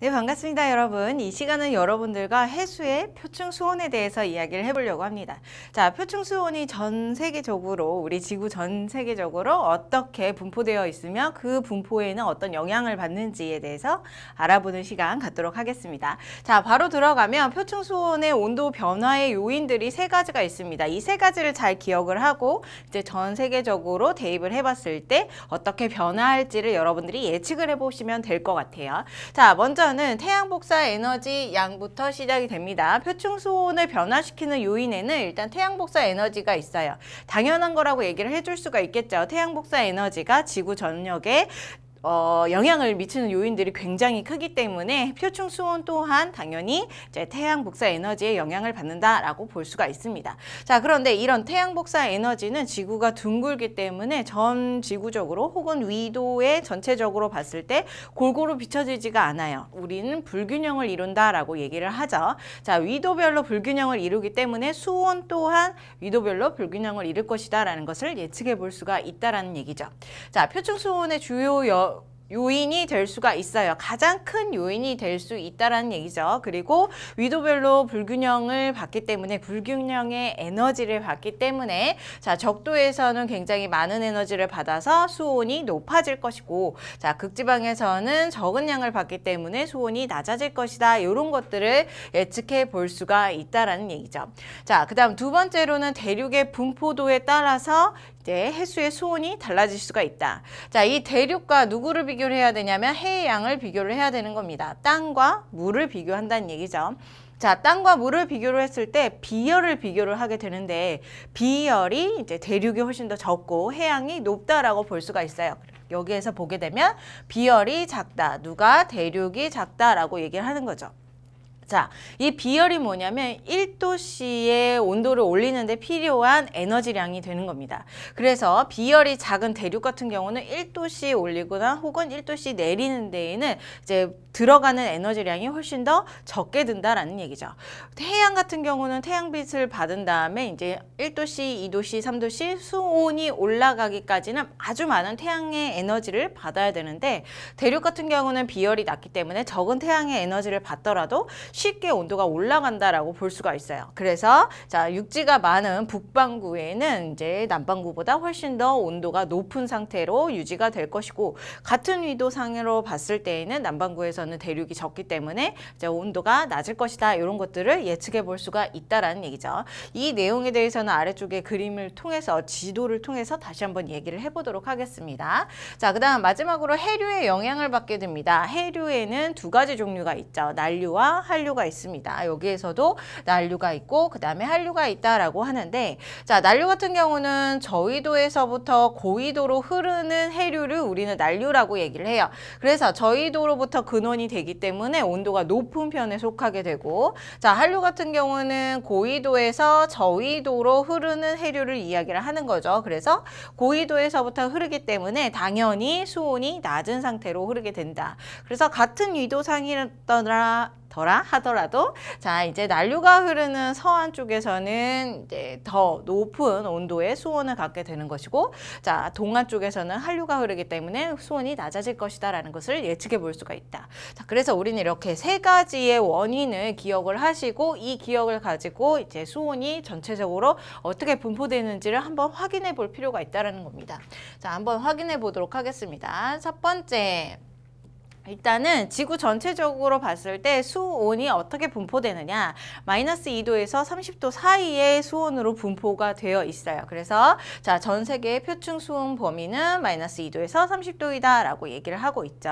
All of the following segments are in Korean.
네, 반갑습니다, 여러분. 이 시간은 여러분들과 해수의 표층 수온에 대해서 이야기를 해보려고 합니다. 자, 표층 수온이 전 세계적으로, 우리 지구 전 세계적으로 어떻게 분포되어 있으며 그 분포에는 어떤 영향을 받는지에 대해서 알아보는 시간 갖도록 하겠습니다. 자, 바로 들어가면 표층 수온의 온도 변화의 요인들이 세 가지가 있습니다. 이 세 가지를 잘 기억을 하고 이제 전 세계적으로 대입을 해봤을 때 어떻게 변화할지를 여러분들이 예측을 해보시면 될 것 같아요. 자, 먼저 먼저는 태양 복사 에너지 양부터 시작이 됩니다. 표층수온을 변화시키는 요인에는 일단 태양 복사 에너지가 있어요. 당연한 거라고 얘기를 해줄 수가 있겠죠. 태양 복사 에너지가 지구 전역에 어, 영향을 미치는 요인들이 굉장히 크기 때문에 표층 수온 또한 당연히 이제 태양 복사 에너지에 영향을 받는다라고 볼 수가 있습니다. 자, 그런데 이런 태양 복사 에너지는 지구가 둥글기 때문에 전 지구적으로 혹은 위도에 전체적으로 봤을 때 골고루 비춰지지가 않아요. 우리는 불균형을 이룬다라고 얘기를 하죠. 자, 위도별로 불균형을 이루기 때문에 수온 또한 위도별로 불균형을 이룰 것이다라는 것을 예측해 볼 수가 있다라는 얘기죠. 자, 표층 수온의 주요 여, 요인이 될 수가 있어요. 가장 큰 요인이 될 수 있다라는 얘기죠. 그리고 위도별로 불균형을 받기 때문에 불균형의 에너지를 받기 때문에 자 적도에서는 굉장히 많은 에너지를 받아서 수온이 높아질 것이고 자 극지방에서는 적은 양을 받기 때문에 수온이 낮아질 것이다. 이런 것들을 예측해 볼 수가 있다라는 얘기죠. 자 그다음 두 번째로는 대륙의 분포도에 따라서 이제 해수의 수온이 달라질 수가 있다. 자, 이 대륙과 누구를 비교를 해야 되냐면 해 양을 비교를 해야 되는 겁니다. 땅과 물을 비교한다는 얘기죠. 자, 땅과 물을 비교를 했을 때 비열을 비교를 하게 되는데 비열이 이제 대륙이 훨씬 더 적고 해양이 높다라고 볼 수가 있어요. 여기에서 보게 되면 비열이 작다, 누가 대륙이 작다라고 얘기를 하는 거죠. 자, 이 비열이 뭐냐면 1도씨의 온도를 올리는데 필요한 에너지량이 되는 겁니다. 그래서 비열이 작은 대륙 같은 경우는 1도씨 올리거나 혹은 1도씨 내리는 데에는 이제 들어가는 에너지량이 훨씬 더 적게 든다라는 얘기죠. 태양 같은 경우는 태양빛을 받은 다음에 이제 1도씨, 2도씨, 3도씨 수온이 올라가기까지는 아주 많은 태양의 에너지를 받아야 되는데 대륙 같은 경우는 비열이 낮기 때문에 적은 태양의 에너지를 받더라도 쉽게 온도가 올라간다라고 볼 수가 있어요. 그래서 자 육지가 많은 북반구에는 이제 남반구보다 훨씬 더 온도가 높은 상태로 유지가 될 것이고 같은 위도 상으로 봤을 때에는 남반구에서는 대륙이 적기 때문에 이제 온도가 낮을 것이다 이런 것들을 예측해 볼 수가 있다라는 얘기죠. 이 내용에 대해서는 아래쪽에 그림을 통해서 지도를 통해서 다시 한번 얘기를 해보도록 하겠습니다. 자 그다음 마지막으로 해류의 영향을 받게 됩니다. 해류에는 두 가지 종류가 있죠. 난류와 한류 한류가 있습니다. 여기에서도 난류가 있고 그 다음에 한류가 있다라고 하는데 자 난류 같은 경우는 저위도에서부터 고위도로 흐르는 해류를 우리는 난류라고 얘기를 해요. 그래서 저위도로부터 근원이 되기 때문에 온도가 높은 편에 속하게 되고 자 한류 같은 경우는 고위도에서 저위도로 흐르는 해류를 이야기를 하는 거죠. 그래서 고위도에서부터 흐르기 때문에 당연히 수온이 낮은 상태로 흐르게 된다. 그래서 같은 위도상이더라 더라 하더라도 자 이제 난류가 흐르는 서안 쪽에서는 이제 더 높은 온도의 수온을 갖게 되는 것이고 자 동안 쪽에서는 한류가 흐르기 때문에 수온이 낮아질 것이다라는 것을 예측해 볼 수가 있다. 자 그래서 우리는 이렇게 세 가지의 원인을 기억을 하시고 이 기억을 가지고 이제 수온이 전체적으로 어떻게 분포되는지를 한번 확인해 볼 필요가 있다라는 겁니다. 자 한번 확인해 보도록 하겠습니다. 첫 번째 일단은 지구 전체적으로 봤을 때 수온이 어떻게 분포되느냐 마이너스 2도에서 30도 사이의 수온으로 분포가 되어 있어요. 그래서 자 전 세계의 표층 수온 범위는 마이너스 2도에서 30도이다 라고 얘기를 하고 있죠.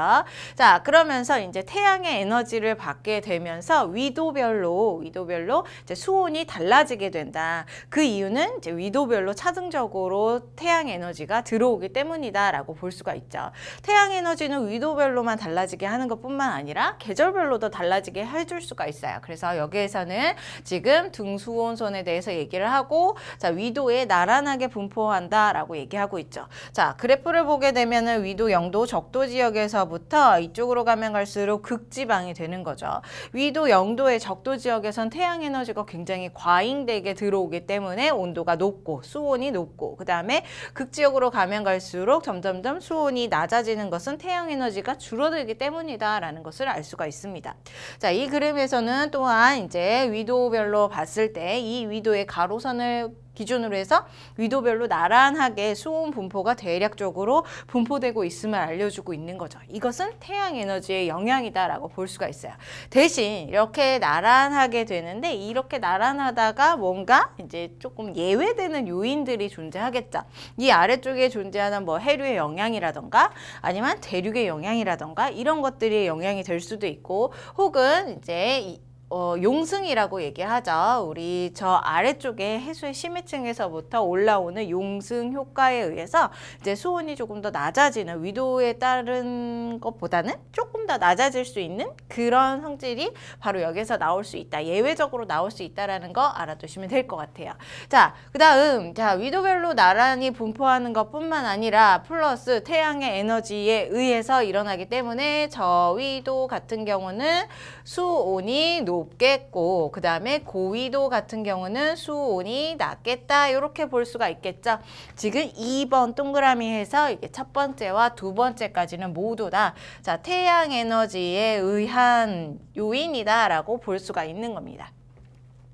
자 그러면서 이제 태양의 에너지를 받게 되면서 위도별로 위도별로 이제 수온이 달라지게 된다. 그 이유는 이제 위도별로 차등적으로 태양 에너지가 들어오기 때문이다 라고 볼 수가 있죠. 태양 에너지는 위도별로만 달라 달라지게 하는 것뿐만 아니라 계절별로도 달라지게 해줄 수가 있어요. 그래서 여기에서는 지금 등수온선에 대해서 얘기를 하고 자 위도에 나란하게 분포한다라고 얘기하고 있죠. 자 그래프를 보게 되면은 위도 영도 적도 지역에서부터 이쪽으로 가면 갈수록 극지방이 되는 거죠. 위도 영도의 적도 지역에선 태양 에너지가 굉장히 과잉되게 들어오기 때문에 온도가 높고 수온이 높고 그 다음에 극지역으로 가면 갈수록 점점점 수온이 낮아지는 것은 태양 에너지가 줄어들기 있었기 때문이다라는 것을 알 수가 있습니다. 자, 이 그림에서는 또한 이제 위도별로 봤을 때 이 위도의 가로선을 기준으로 해서 위도별로 나란하게 수온 분포가 대략적으로 분포되고 있음을 알려주고 있는 거죠. 이것은 태양 에너지의 영향이다라고 볼 수가 있어요. 대신 이렇게 나란하게 되는데 이렇게 나란하다가 뭔가 이제 조금 예외되는 요인들이 존재하겠죠. 이 아래쪽에 존재하는 뭐 해류의 영향이라던가 아니면 대륙의 영향이라던가 이런 것들이 영향이 될 수도 있고 혹은 이제 이 어, 용승이라고 얘기하죠. 우리 저 아래쪽에 해수의 심해층에서부터 올라오는 용승 효과에 의해서 이제 수온이 조금 더 낮아지는 위도에 따른 것보다는 조금 더 낮아질 수 있는 그런 성질이 바로 여기서 나올 수 있다. 예외적으로 나올 수 있다라는 거 알아두시면 될 것 같아요. 자, 그다음 자 위도별로 나란히 분포하는 것뿐만 아니라 플러스 태양의 에너지에 의해서 일어나기 때문에 저 위도 같은 경우는 수온이 높 높겠고 그 다음에 고위도 같은 경우는 수온이 낮겠다 이렇게 볼 수가 있겠죠. 지금 2번 동그라미 해서 이게 첫 번째와 두 번째까지는 모두 다 자, 태양 에너지에 의한 요인이다라고 볼 수가 있는 겁니다.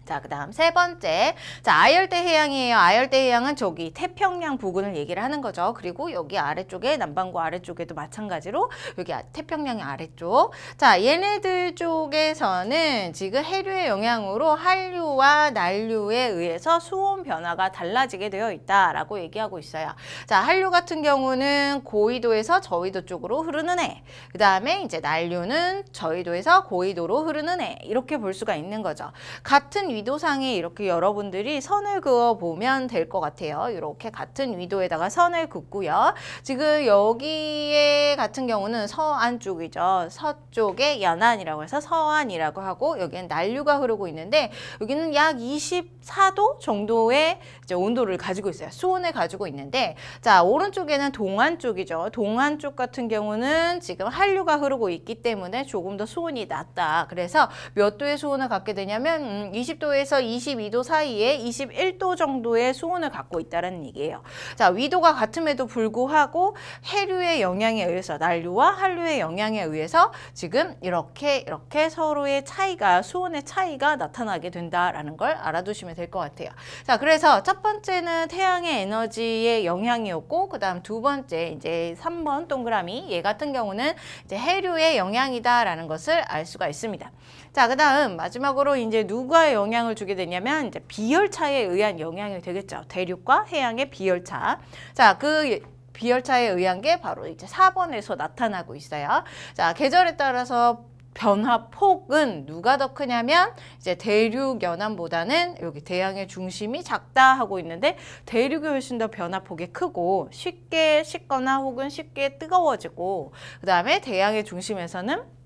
자, 그 다음 세 번째. 자, 아열대 해양이에요. 아열대 해양은 저기 태평양 부근을 얘기를 하는 거죠. 그리고 여기 아래쪽에 남반구 아래쪽에도 마찬가지로 여기 아, 태평양의 아래쪽. 자, 얘네들 쪽에서는 지금 해류의 영향으로 한류와 난류에 의해서 수온 변화가 달라지게 되어 있다라고 얘기하고 있어요. 자, 한류 같은 경우는 고위도에서 저위도 쪽으로 흐르는 해. 그 다음에 이제 난류는 저위도에서 고위도로 흐르는 해. 이렇게 볼 수가 있는 거죠. 같은 위도상에 이렇게 여러분들이 선을 그어보면 될 것 같아요. 이렇게 같은 위도에다가 선을 긋고요. 지금 여기에 같은 경우는 서안 쪽이죠. 서쪽에 연안이라고 해서 서안이라고 하고 여기는 난류가 흐르고 있는데 여기는 약 24도 정도의 온도를 가지고 있어요. 수온을 가지고 있는데 자 오른쪽에는 동안 쪽이죠. 동안 쪽 같은 경우는 지금 한류가 흐르고 있기 때문에 조금 더 수온이 낮다. 그래서 몇 도의 수온을 갖게 되냐면 음, 20도 21도에서 22도 사이에 21도 정도의 수온을 갖고 있다는 얘기예요. 자, 위도가 같음에도 불구하고 해류의 영향에 의해서 난류와 한류의 영향에 의해서 지금 이렇게 이렇게 서로의 차이가 수온의 차이가 나타나게 된다라는 걸 알아두시면 될 것 같아요. 자, 그래서 첫 번째는 태양의 에너지의 영향이었고 그다음 두 번째 이제 3번 동그라미 얘 같은 경우는 이제 해류의 영향이다라는 것을 알 수가 있습니다. 자, 그다음 마지막으로 이제 누가의 영향 영향을 주게 되냐면 이제 비열차에 의한 영향이 되겠죠. 대륙과 해양의 비열차. 자, 그 비열차에 의한 게 바로 이제 4번에서 나타나고 있어요. 자, 계절에 따라서 변화폭은 누가 더 크냐면 이제 대륙 연안보다는 여기 대양의 중심이 작다 하고 있는데 대륙이 훨씬 더 변화폭이 크고 쉽게 식거나 혹은 쉽게 뜨거워지고 그 다음에 대양의 중심에서는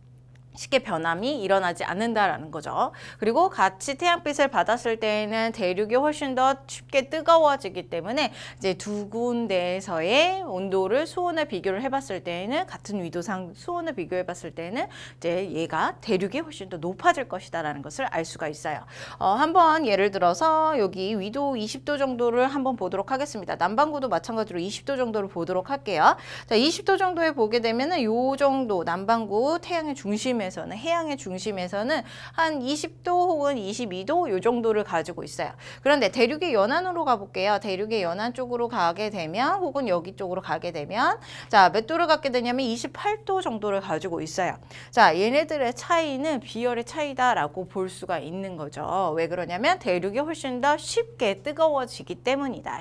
쉽게 변함이 일어나지 않는다라는 거죠. 그리고 같이 태양빛을 받았을 때에는 대륙이 훨씬 더 쉽게 뜨거워지기 때문에 이제 두 군데에서의 온도를 수온을 비교를 해봤을 때에는 같은 위도상 수온을 비교해봤을 때는 이제 얘가 대륙이 훨씬 더 높아질 것이다라는 것을 알 수가 있어요. 어, 한번 예를 들어서 여기 위도 20도 정도를 한번 보도록 하겠습니다. 남반구도 마찬가지로 20도 정도를 보도록 할게요. 자, 20도 정도에 보게 되면은 요 정도 남반구 태양의 중심 중심에서는 해양의 중심에서는 한 20도 혹은 22도 요 정도를 가지고 있어요. 그런데 대륙의 연안으로 가볼게요. 대륙의 연안 쪽으로 가게 되면 혹은 여기 쪽으로 가게 되면 자, 몇 도를 갖게 되냐면 28도 정도를 가지고 있어요. 자, 얘네들의 차이는 비열의 차이다라고 볼 수가 있는 거죠. 왜 그러냐면 대륙이 훨씬 더 쉽게 뜨거워지기 때문이다.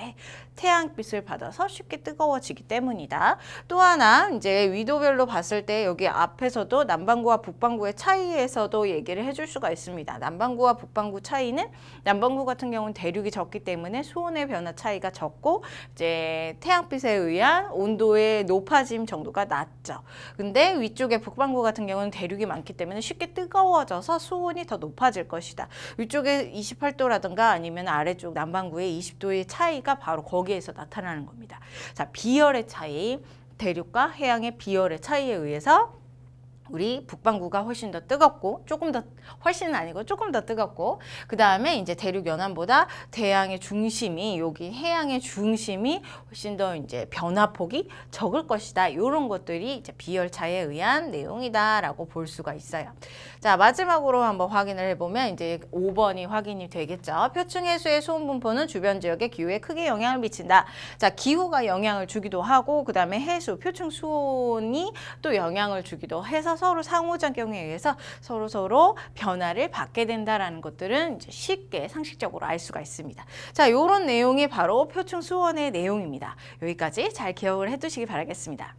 태양빛을 받아서 쉽게 뜨거워지기 때문이다. 또 하나 이제 위도별로 봤을 때 여기 앞에서도 남반구와 북 북반구의 차이에서도 얘기를 해줄 수가 있습니다. 남반구와 북반구 차이는 남반구 같은 경우는 대륙이 적기 때문에 수온의 변화 차이가 적고 이제 태양빛에 의한 온도의 높아짐 정도가 낮죠. 근데 위쪽에 북반구 같은 경우는 대륙이 많기 때문에 쉽게 뜨거워져서 수온이 더 높아질 것이다. 위쪽에 28도라든가 아니면 아래쪽 남반구의 20도의 차이가 바로 거기에서 나타나는 겁니다. 자, 비열의 차이, 대륙과 해양의 비열의 차이에 의해서 우리 북반구가 훨씬 더 뜨겁고 조금 더 훨씬 아니고 조금 더 뜨겁고 그 다음에 이제 대륙 연안보다 대양의 중심이 여기 해양의 중심이 훨씬 더 이제 변화폭이 적을 것이다 이런 것들이 이제 비열차에 의한 내용이다라고 볼 수가 있어요. 자 마지막으로 한번 확인을 해보면 이제 5번이 확인이 되겠죠. 표층 해수의 소음 분포는 주변 지역의 기후에 크게 영향을 미친다. 자 기후가 영향을 주기도 하고 그 다음에 해수 표층 수온이 또 영향을 주기도 해서 서로 상호작용에 의해서 서로 서로 변화를 받게 된다라는 것들은 쉽게 상식적으로 알 수가 있습니다. 자, 이런 내용이 바로 표층 수원의 내용입니다. 여기까지 잘 기억을 해두시기 바라겠습니다.